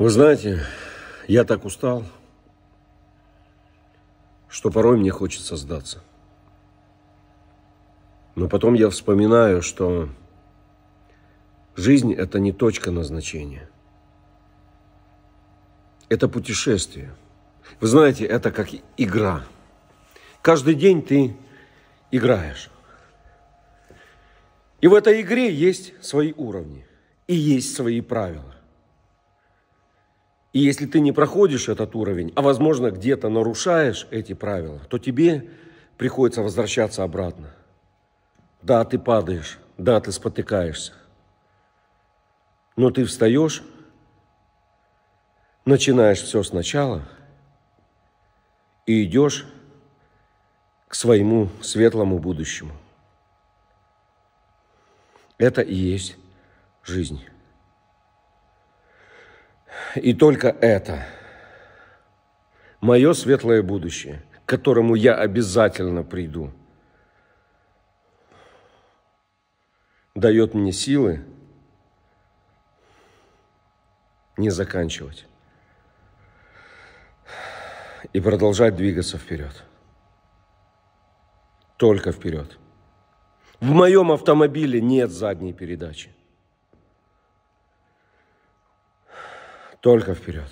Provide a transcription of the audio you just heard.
Вы знаете, я так устал, что порой мне хочется сдаться. Но потом я вспоминаю, что жизнь – это не точка назначения. Это путешествие. Вы знаете, это как игра. Каждый день ты играешь. И в этой игре есть свои уровни и есть свои правила. И если ты не проходишь этот уровень, а возможно где-то нарушаешь эти правила, то тебе приходится возвращаться обратно. Да, ты падаешь, да, ты спотыкаешься. Но ты встаешь, начинаешь все сначала и идешь к своему светлому будущему. Это и есть жизнь и только это. Мое светлое будущее, к которому я обязательно приду. Дает мне силы не заканчивать и продолжать двигаться вперед. Только вперед. В моем автомобиле нет задней передачи. Только вперед.